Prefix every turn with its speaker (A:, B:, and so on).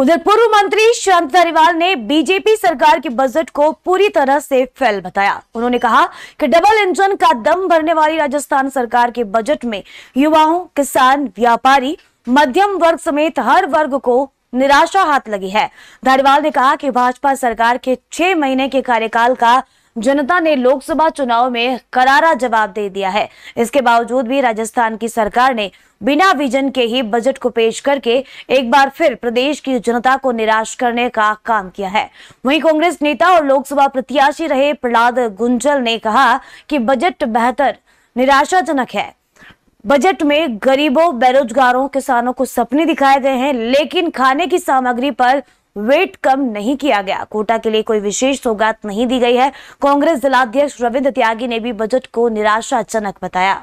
A: उधर पूर्व मंत्री श्याम धारीवाल ने बीजेपी सरकार के बजट को पूरी तरह से फेल बताया उन्होंने कहा कि डबल इंजन का दम भरने वाली राजस्थान सरकार के बजट में युवाओं किसान व्यापारी मध्यम वर्ग समेत हर वर्ग को निराशा हाथ लगी है धारीवाल ने कहा कि भाजपा सरकार के छह महीने के कार्यकाल का जनता ने लोकसभा चुनाव में करारा जवाब दे दिया है इसके बावजूद भी राजस्थान की सरकार ने बिना विजन के ही बजट को पेश करके एक बार फिर प्रदेश की जनता को निराश करने का काम किया है वहीं कांग्रेस नेता और लोकसभा प्रत्याशी रहे प्रहलाद गुंजल ने कहा कि बजट बेहतर निराशाजनक है बजट में गरीबों बेरोजगारों किसानों को सपने दिखाए गए हैं लेकिन खाने की सामग्री पर वेट कम नहीं किया गया कोटा के लिए कोई विशेष सौगात नहीं दी गई है कांग्रेस जिलाध्यक्ष रविंद्र त्यागी ने भी बजट को निराशाजनक बताया